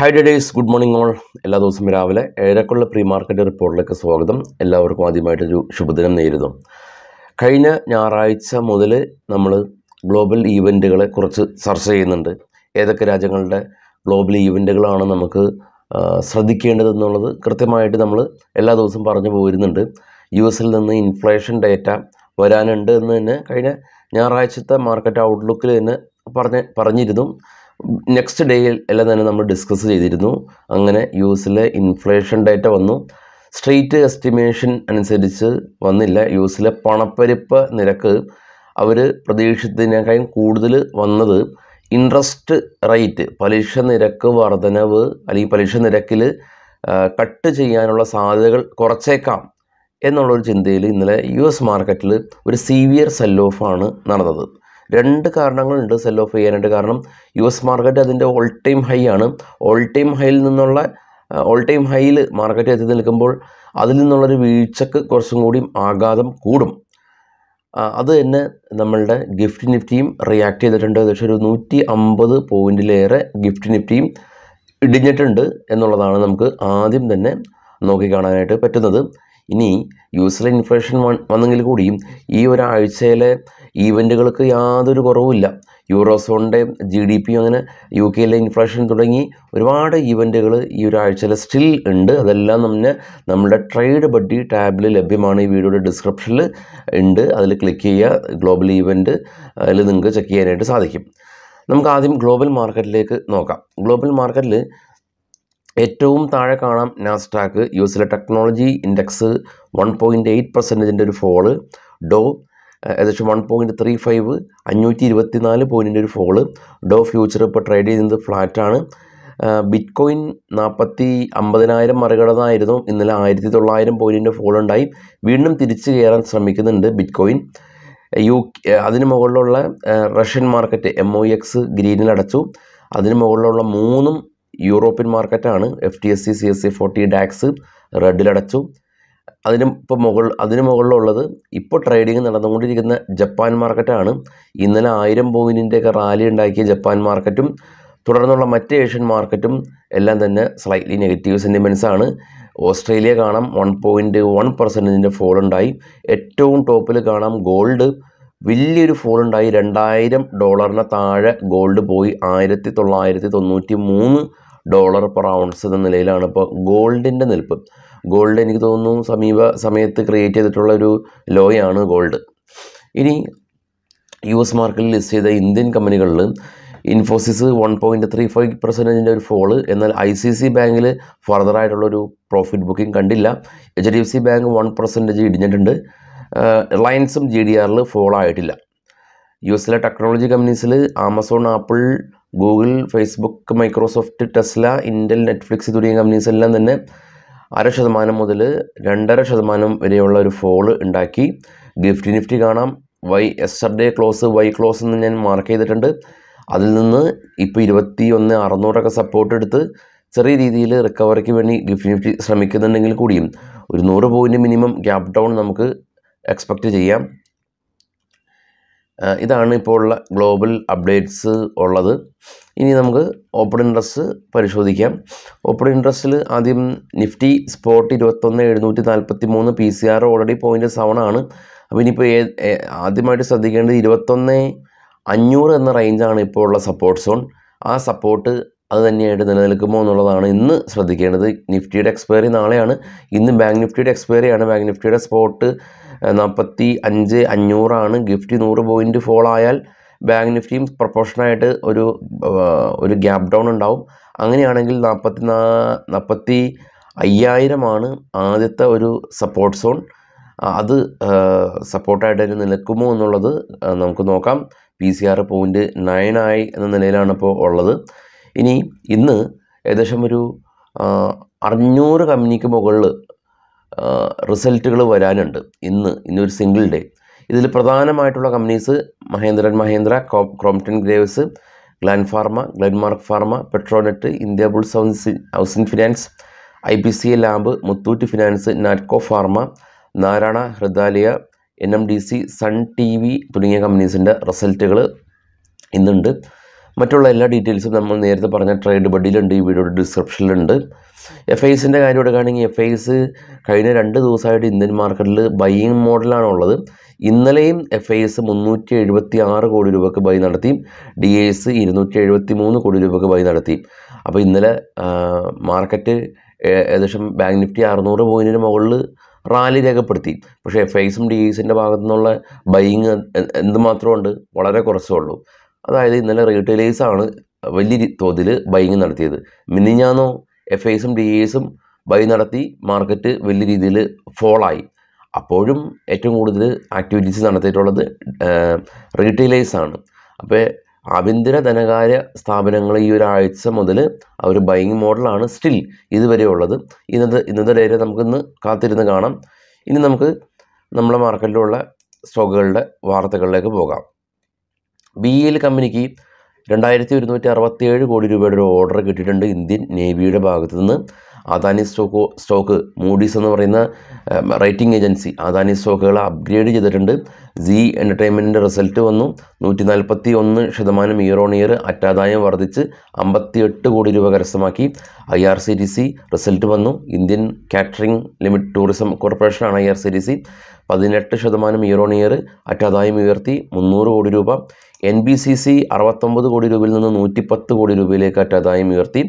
hide good morning all എല്ലാ ദിവസവും രാവിലെ ഏഴരക്കുള്ള പ്രീ മാർക്കറ്റ് റിപ്പോർട്ടിലേക്ക് സ്വാഗതം എല്ലാവർക്കും ആദ്യമായിട്ടൊരു ശുഭദിനം നേരുന്നു കഴിഞ്ഞ ഞായറാഴ്ച മുതൽ നമ്മൾ ഗ്ലോബൽ ഈവൻറ്റുകളെ കുറിച്ച് ചർച്ച ചെയ്യുന്നുണ്ട് ഏതൊക്കെ രാജ്യങ്ങളുടെ ഗ്ലോബൽ ഈവൻറ്റുകളാണ് നമുക്ക് ശ്രദ്ധിക്കേണ്ടതെന്നുള്ളത് കൃത്യമായിട്ട് നമ്മൾ എല്ലാ ദിവസവും പറഞ്ഞു പോരുന്നുണ്ട് യു എസിൽ നിന്ന് ഇൻഫ്ലേഷൻ ഡേറ്റ വരാനുണ്ട് എന്ന് തന്നെ കഴിഞ്ഞ ഞായറാഴ്ചത്തെ മാർക്കറ്റ് ഔട്ട്ലുക്കിൽ തന്നെ പറഞ്ഞ് പറഞ്ഞിരുന്നു നെക്സ്റ്റ് ഡേയിൽ എല്ലാം തന്നെ നമ്മൾ ഡിസ്കസ് ചെയ്തിരുന്നു അങ്ങനെ യു എസിലെ ഇൻഫ്ലേഷൻ ഡേറ്റ വന്നു സ്ട്രീറ്റ് എസ്റ്റിമേഷൻ അനുസരിച്ച് വന്നില്ല യു എസിലെ പണപ്പെരുപ്പ് നിരക്ക് അവർ പ്രതീക്ഷിച്ചതിനേക്കാളും കൂടുതൽ വന്നത് ഇൻട്രസ്റ്റ് റേറ്റ് പലിശ നിരക്ക് വർധനവ് അല്ലെങ്കിൽ പലിശ നിരക്കിൽ കട്ട് ചെയ്യാനുള്ള സാധ്യതകൾ കുറച്ചേക്കാം എന്നുള്ളൊരു ചിന്തയിൽ ഇന്നലെ യു എസ് മാർക്കറ്റിൽ ഒരു സീവിയർ സെൽ നടന്നത് രണ്ട് കാരണങ്ങളുണ്ട് സെൽ ഓഫ് ചെയ്യാനായിട്ട് കാരണം യു എസ് മാർക്കറ്റ് അതിൻ്റെ ഓൾ ടൈം ഹൈ ആണ് ഓൾ ടൈം ഹൈയിൽ നിന്നുള്ള ഓൾ ടൈം ഹൈയിൽ മാർക്കറ്റ് എത്തി നിൽക്കുമ്പോൾ അതിൽ നിന്നുള്ളൊരു വീഴ്ചക്ക് കുറച്ചും കൂടി ആഘാതം കൂടും അത് തന്നെ നമ്മളുടെ ഗിഫ്റ്റ് നിഫ്റ്റിയും റിയാക്ട് ചെയ്തിട്ടുണ്ട് ഏകദേശം ഒരു നൂറ്റി അമ്പത് പോയിൻറ്റിലേറെ ഗിഫ്റ്റ് നിഫ്റ്റിയും ഇടിഞ്ഞിട്ടുണ്ട് എന്നുള്ളതാണ് നമുക്ക് ആദ്യം തന്നെ നോക്കിക്കാണാനായിട്ട് പറ്റുന്നത് ഇനി യൂസിൽ ഇൻഫ്ലേഷൻ വന്നെങ്കിൽ കൂടിയും ഈ ഒരാഴ്ചയിലെ ഈവൻറ്റുകൾക്ക് യാതൊരു കുറവുമില്ല യൂറോസോണിൻ്റെ ജി ഡി പി അങ്ങനെ യു കെയിലെ ഇൻഫ്ലേഷൻ തുടങ്ങി ഒരുപാട് ഈവൻറ്റുകൾ ഈ ഒരാഴ്ചയിൽ സ്റ്റിൽ ഉണ്ട് അതെല്ലാം നമ്മൾ നമ്മുടെ ട്രേഡ് ബഡ്ഡി ടാബിൽ ലഭ്യമാണ് ഈ വീഡിയോയുടെ ഡിസ്ക്രിപ്ഷനിൽ ഉണ്ട് അതിൽ ക്ലിക്ക് ചെയ്യുക ഗ്ലോബൽ ഈവൻറ്റ് അതിൽ നിങ്ങൾക്ക് ചെക്ക് ചെയ്യാനായിട്ട് സാധിക്കും നമുക്ക് ആദ്യം ഗ്ലോബൽ മാർക്കറ്റിലേക്ക് നോക്കാം ഗ്ലോബൽ മാർക്കറ്റിൽ ഏറ്റവും താഴെ കാണാം നാസ്റ്റാക്ക് യു എസിലെ technology index one point eight പെർസെൻറ്റേജിൻ്റെ ഒരു ഫോള് ഡോ ഏകദേശം വൺ പോയിൻറ്റ് ത്രീ ഫൈവ് അഞ്ഞൂറ്റി ഇരുപത്തി നാല് പോയിൻറ്റിൻ്റെ ഒരു ഫോള് ഡോ ഫ്യൂച്ചർ ഇപ്പോൾ ട്രേഡ് ചെയ്യുന്നത് ഫ്ലാറ്റാണ് ബിറ്റ് കോയിൻ നാൽപ്പത്തി അമ്പതിനായിരം മറികടന്നായിരുന്നു ഇന്നലെ ആയിരത്തി തൊള്ളായിരം പോയിൻറ്റിൻ്റെ ഫോളുണ്ടായി വീണ്ടും തിരിച്ചു കയറാൻ ശ്രമിക്കുന്നുണ്ട് ബിറ്റ് കോയിൻ യു അതിന് മുകളിലുള്ള Russian market M O X ഗ്രീനിൽ അടച്ചു അതിന് മുകളിലുള്ള മൂന്നും യൂറോപ്യൻ മാർക്കറ്റാണ് F T S C C S C forty DAX റെഡിലടച്ചു അതിന് ഇപ്പോൾ മുകൾ അതിന് മുകളിലുള്ളത് ഇപ്പോൾ ട്രേഡിംഗ് നടന്നുകൊണ്ടിരിക്കുന്ന ജപ്പാൻ മാർക്കറ്റാണ് ഇന്നലെ ആയിരം പോയിൻറ്റിൻ്റെയൊക്കെ റാലി ഉണ്ടാക്കിയ ജപ്പാൻ മാർക്കറ്റും തുടർന്നുള്ള മറ്റ് ഏഷ്യൻ മാർക്കറ്റും എല്ലാം തന്നെ സ്ലൈറ്റ്ലി നെഗറ്റീവ് സെൻറ്റിമെൻസാണ് ഓസ്ട്രേലിയ കാണാം വൺ പോയിൻറ്റ് വൺ പെർസെൻറ്റേജിൻ്റെ ഫോൾ ഉണ്ടായി ഏറ്റവും ടോപ്പിൽ കാണാം ഗോൾഡ് വലിയൊരു ഫോൾ ഉണ്ടായി രണ്ടായിരം ഡോളറിന് താഴെ ഗോൾഡ് പോയി ആയിരത്തി തൊള്ളായിരത്തി തൊണ്ണൂറ്റി മൂന്ന് ഡോളർ പെർ ഔൺസ് എന്ന നിലയിലാണ് ഇപ്പോൾ ഗോൾഡിൻ്റെ നിൽപ്പ് ഗോൾഡ് എനിക്ക് തോന്നുന്നു സമീപ സമയത്ത് ക്രിയേറ്റ് ചെയ്തിട്ടുള്ള ഒരു ലോയാണ് ഗോൾഡ് ഇനി യു എസ് മാർക്കറ്റിൽ ലിസ്റ്റ് ചെയ്ത ഇന്ത്യൻ കമ്പനികളിൽ Infosys one point three five പെർസെൻറ്റേജിൻ്റെ ഒരു ഫോള് എന്നാൽ ഐ സി സി ബാങ്കിൽ ഫർദറായിട്ടുള്ളൊരു പ്രോഫിറ്റ് ബുക്കിംഗ് കണ്ടില്ല H D F C bank one percentage ഇടിഞ്ഞിട്ടുണ്ട് റിലയൻസും ജി ഡി ആറിൽ ഫോളോ ആയിട്ടില്ല യു എസിലെ ടെക്നോളജി കമ്പനീസിൽ Amazon Apple Google Facebook Microsoft Tesla Intel Netflix തുടങ്ങിയ കമ്പനീസ് എല്ലാം തന്നെ അര ശതമാനം മുതൽ രണ്ടര ശതമാനം വരെയുള്ള ഒരു ഫോള് ഉണ്ടാക്കി ഗിഫ്റ്റ് നിഫ്റ്റി കാണാം Y day close Y close എന്ന് ഞാൻ മാർക്ക് ചെയ്തിട്ടുണ്ട് അതിൽ നിന്ന് ഇപ്പോൾ ഇരുപത്തി ഒന്ന് അറുന്നൂറൊക്കെ സപ്പോർട്ട് എടുത്ത് ചെറിയ രീതിയിൽ റിക്കവറിക്ക് വേണ്ടി ഗിഫ്റ്റ് നിഫ്റ്റി ശ്രമിക്കുന്നുണ്ടെങ്കിൽ കൂടിയും ഒരു നൂറ് പോയിൻ്റ് മിനിമം ഗ്യാപ് ഡൗൺ നമുക്ക് എക്സ്പെക്റ്റ് ചെയ്യാം ഇതാണ് ഇപ്പോൾ ഉള്ള ഗ്ലോബൽ അപ്ഡേറ്റ്സ് ഉള്ളത് ഇനി നമുക്ക് ഓപ്പൺ ഇൻട്രസ്റ്റ് പരിശോധിക്കാം ഓപ്പൺ ഇൻട്രസ്റ്റിൽ ആദ്യം നിഫ്റ്റി സ്പോട്ട് ഇരുപത്തൊന്ന് എഴുന്നൂറ്റി നാൽപ്പത്തി മൂന്ന് P C R already point seven ആണ് അപ്പോൾ ഇനിയിപ്പോൾ ഏ ആദ്യമായിട്ട് ശ്രദ്ധിക്കേണ്ടത് ഇരുപത്തൊന്ന് അഞ്ഞൂറ് എന്ന റേഞ്ചാണ് ഇപ്പോൾ ഉള്ള സപ്പോർട്ട് സോൺ ആ സപ്പോർട്ട് അത് തന്നെയായിട്ട് നിലനിൽക്കുമോ എന്നുള്ളതാണ് ഇന്ന് ശ്രദ്ധിക്കേണ്ടത് നിഫ്റ്റിയുടെ എക്സ്പയറി നാളെയാണ് ഇന്ന് ബാങ്ക് നിഫ്റ്റിയുടെ എക്സ്പയറിയാണ് ബാങ്ക് നിഫ്റ്റിയുടെ സ്പോട്ട് നാൽപ്പത്തി അഞ്ച് അഞ്ഞൂറാണ് ഗിഫ്റ്റ് നൂറ് പോയിൻ്റ് ഫോൾ ആയാൽ ബാങ്ക് നിഫ്റ്റിയും പ്രൊപ്പോഷനായിട്ട് ഒരു ഒരു ഗ്യാപ് ഡൗൺ ഉണ്ടാവും അങ്ങനെയാണെങ്കിൽ നാൽപ്പത്തി നാ നാൽപ്പത്തി അയ്യായിരമാണ് ആദ്യത്തെ ഒരു സപ്പോർട്ട് സോൺ അത് സപ്പോർട്ടായിട്ട് തന്നെ നിൽക്കുമോ എന്നുള്ളത് നമുക്ക് നോക്കാം പി സി ആർ പോയിൻറ്റ് ആയി എന്ന നിലയിലാണ് ഇപ്പോൾ ഉള്ളത് ഇനി ഇന്ന് ഏകദേശം ഒരു അറുന്നൂറ് കമ്പനിക്ക് മുകളിൽ റിസൾട്ടുകൾ വരാനുണ്ട് ഇന്ന് ഇന്നൊരു സിംഗിൾ ഡേ ഇതിൽ പ്രധാനമായിട്ടുള്ള companies Mahindra and Mahindra Crompton Greaves Gland pharma Glenmark pharma Petronet Indiabulls housing finance I P C A lab Muthoot finance Natco pharma Narayana Hrudayalaya N M D C Sun T V തുടങ്ങിയ കമ്പനീസിൻ്റെ റിസൾട്ടുകൾ ഇന്നുണ്ട് മറ്റുള്ള എല്ലാ ഡീറ്റെയിൽസും നമ്മൾ നേരത്തെ പറഞ്ഞ ട്രേഡ് ബഡിയിലുണ്ട് ഈ വീഡിയോയുടെ ഡിസ്ക്രിപ്ഷനിലുണ്ട് എഫ് ഐസിൻ്റെ കാര്യം എടുക്കുകയാണെങ്കിൽ എഫ് ഐസ് കഴിഞ്ഞ രണ്ട് ദിവസമായിട്ട് ഇന്ത്യൻ മാർക്കറ്റിൽ ബൈയിങ് ഉള്ളത് ഇന്നലെയും എഫ് ഐ എസ് മുന്നൂറ്റി എഴുപത്തി ആറ് കോടി രൂപയ്ക്ക് ബൈ നടത്തി ഡി എ എസ് ഇരുന്നൂറ്റി എഴുപത്തി മൂന്ന് കോടി രൂപയ്ക്ക് ബൈ നടത്തി അപ്പോൾ ഇന്നലെ മാർക്കറ്റ് ഏകദേശം ബാങ്ക് നിഫ്റ്റി അറുന്നൂറ് പോയിന്റിന് മുകളിൽ റാലി രേഖപ്പെടുത്തി പക്ഷേ എഫ് ഐസും ഡി എസിൻ്റെ ഭാഗത്തു നിന്നുള്ള ബൈയിങ് എന്തുമാത്രമുണ്ട് വളരെ കുറച്ചേ ഉള്ളൂ അതായത് ഇന്നലെ റീറ്റെയിലേഴ്സാണ് വലിയ തോതിൽ ബൈങ് നടത്തിയത് മിന്നിഞ്ഞാന്നോ എഫ് ഐസും ഡി എസും ബൈ നടത്തി മാർക്കറ്റ് വലിയ രീതിയിൽ ഫോളായി അപ്പോഴും ഏറ്റവും കൂടുതൽ ആക്ടിവിറ്റീസ് നടത്തിയിട്ടുള്ളത് റീറ്റെയിലേഴ്സാണ് അപ്പോൾ ആഭ്യന്തര ധനകാര്യ സ്ഥാപനങ്ങൾ ഈ ഒരാഴ്ച മുതൽ ആ ഒരു ബൈങ് മോഡലാണ് സ്റ്റിൽ ഇതുവരെ ഉള്ളത് ഇന്നത്തെ ഇന്നത്തെ ഡേറ്റ് നമുക്കിന്ന് കാത്തിരുന്ന് കാണാം ഇനി നമുക്ക് നമ്മുടെ മാർക്കറ്റിലുള്ള സ്റ്റോക്കുകളുടെ വാർത്തകളിലേക്ക് പോകാം ബി എൽ കമ്പനിക്ക് രണ്ടായിരത്തി ഒരുന്നൂറ്റി അറുപത്തിയേഴ് കോടി രൂപയുടെ ഒരു ഓർഡർ കിട്ടിയിട്ടുണ്ട് ഇന്ത്യൻ നേവിയുടെ ഭാഗത്തു നിന്ന് അദാനി സ്റ്റോക്ക് സ്റ്റോക്ക് മൂഡീസ് എന്ന് പറയുന്ന റേറ്റിംഗ് ഏജൻസി അദാനി സ്റ്റോക്കുകളെ അപ്ഗ്രേഡ് ചെയ്തിട്ടുണ്ട് ജി എൻ്റർടൈൻമെൻറ്റിൻ്റെ റിസൾട്ട് വന്നു നൂറ്റി നാൽപ്പത്തി ഒന്ന് ശതമാനം ഇയർ ഓൺ ഇയർ അറ്റാദായം വർദ്ധിച്ച് അമ്പത്തിയെട്ട് കോടി രൂപ കരസ്ഥമാക്കി I R C T C result വന്നു ഇന്ത്യൻ കാറ്ററിംഗ് ലിമിറ്റ് ടൂറിസം കോർപ്പറേഷനാണ് I R C T C പതിനെട്ട് ശതമാനം ഇയർ ഓൺ ഇയർ അറ്റാദായം ഉയർത്തി മുന്നൂറ് കോടി രൂപ എൻ ബി സി സി അറുപത്തൊമ്പത് കോടി രൂപയിൽ നിന്ന് നൂറ്റിപ്പത്ത് കോടി രൂപയിലേക്ക് അറ്റാദായം ഉയർത്തി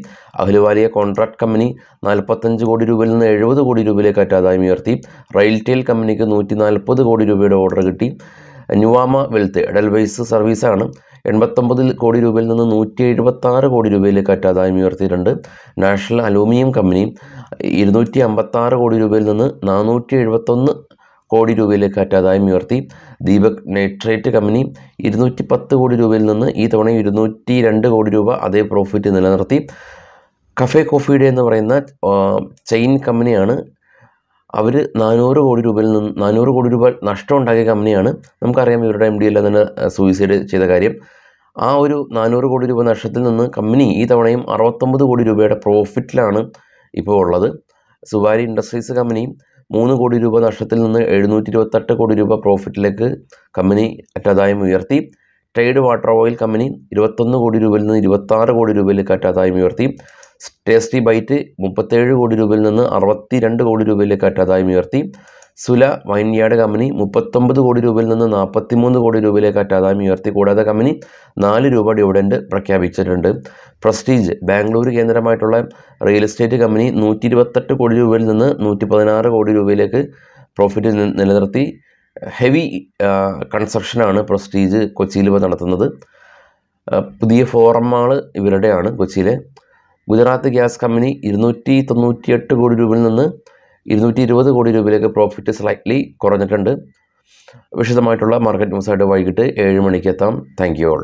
അഹ്ലുവാലിയ കോൺട്രാക്ട് കമ്പനി നാൽപ്പത്തഞ്ച് കോടി രൂപയിൽ നിന്ന് എഴുപത് കോടി രൂപയിലേക്ക് അറ്റാദായം ഉയർത്തി റെയിൽടെയിൽ കമ്പനിക്ക് നൂറ്റി നാൽപ്പത് കോടി രൂപയുടെ ഓർഡർ കിട്ടി ന്യൂവാമ വെൽത്ത് എഡൽവൈസ് സർവീസാണ് എൺപത്തൊമ്പതിൽ കോടി രൂപയിൽ നിന്ന് നൂറ്റി എഴുപത്താറ് കോടി രൂപയിലേക്ക് അറ്റാദായം ഉയർത്തിയിട്ടുണ്ട് നാഷണൽ അലൂമിനിയം കമ്പനി ഇരുന്നൂറ്റി അമ്പത്താറ് കോടി രൂപയിൽ നിന്ന് നാനൂറ്റി എഴുപത്തൊന്ന് കോടി രൂപയിലേക്ക് അറ്റാദായം ഉയർത്തി ദീപക് നൈട്രേറ്റ് കമ്പനി ഇരുന്നൂറ്റി പത്ത് കോടി രൂപയിൽ നിന്ന് ഈ തവണ ഇരുന്നൂറ്റി രണ്ട് കോടി രൂപ അതേ പ്രോഫിറ്റ് നിലനിർത്തി കഫേ കോഫിയുടെ എന്ന് പറയുന്ന ചെയിൻ കമ്പനിയാണ് അവർ നാനൂറ് കോടി രൂപയിൽ നിന്ന് നാനൂറ് കോടി രൂപ നഷ്ടം ഉണ്ടാക്കിയ കമ്പനിയാണ് നമുക്കറിയാം ഇവരുടെ എം ഡി എല്ലാം തന്നെ സൂയിസൈഡ് ചെയ്ത കാര്യം ആ ഒരു നാനൂറ് കോടി രൂപ നഷ്ടത്തിൽ നിന്ന് കമ്പനി ഈ തവണയും അറുപത്തൊമ്പത് കോടി രൂപയുടെ പ്രോഫിറ്റിലാണ് ഇപ്പോൾ ഉള്ളത് സുബാരി ഇൻഡസ്ട്രീസ് കമ്പനിയും മൂന്ന് കോടി രൂപ നഷ്ടത്തിൽ നിന്ന് എഴുന്നൂറ്റി ഇരുപത്തെട്ട് കോടി രൂപ പ്രോഫിറ്റിലേക്ക് കമ്പനി അറ്റാദായം ഉയർത്തി ട്രേഡ് വാട്ടർ ഓയിൽ കമ്പനി ഇരുപത്തൊന്ന് കോടി രൂപയിൽ നിന്ന് ഇരുപത്താറ് കോടി രൂപയിലേക്ക് അറ്റാദായം ഉയർത്തി ടേസ്റ്റി ബൈറ്റ് മുപ്പത്തേഴ് കോടി രൂപയിൽ നിന്ന് അറുപത്തി രണ്ട് കോടി രൂപയിലേക്ക് അറ്റാദായം ഉയർത്തി സുല വൈൻയാർഡ് കമ്പനി മുപ്പത്തൊമ്പത് കോടി രൂപയിൽ നിന്ന് മൂന്ന് കോടി രൂപയിലേക്ക് അറ്റാദാമി ഉയർത്തി കൂടാതെ കമ്പനി നാല് രൂപ ഡിവിഡൻഡ് പ്രഖ്യാപിച്ചിട്ടുണ്ട് പ്രസ്റ്റീജ് ബാംഗ്ലൂർ കേന്ദ്രമായിട്ടുള്ള റിയൽ എസ്റ്റേറ്റ് കമ്പനി നൂറ്റി ഇരുപത്തെട്ട് കോടി രൂപയിൽ നിന്ന് നൂറ്റി പതിനാറ് കോടി രൂപയിലേക്ക് പ്രോഫിറ്റ് നിലനിർത്തി ഹെവി കൺസ്ട്രക്ഷനാണ് പ്രസ്റ്റീജ് കൊച്ചിയിൽ ഇവ നടത്തുന്നത് പുതിയ ഫോറം ഇവരുടെയാണ് കൊച്ചിയിലെ ഗുജറാത്ത് ഗ്യാസ് കമ്പനി ഇരുന്നൂറ്റി തൊണ്ണൂറ്റിയെട്ട് കോടി രൂപയിൽ നിന്ന് ഇരുന്നൂറ്റി ഇരുപത് കോടി രൂപയിലേക്ക് പ്രോഫിറ്റ് സ്ലൈറ്റ്ലി കുറഞ്ഞിട്ടുണ്ട് വിശദമായിട്ടുള്ള മാർക്കറ്റ് ന്യൂസായിട്ട് വൈകിട്ട് ഏഴ് മണിക്ക് എത്താം താങ്ക് യു ഓൾ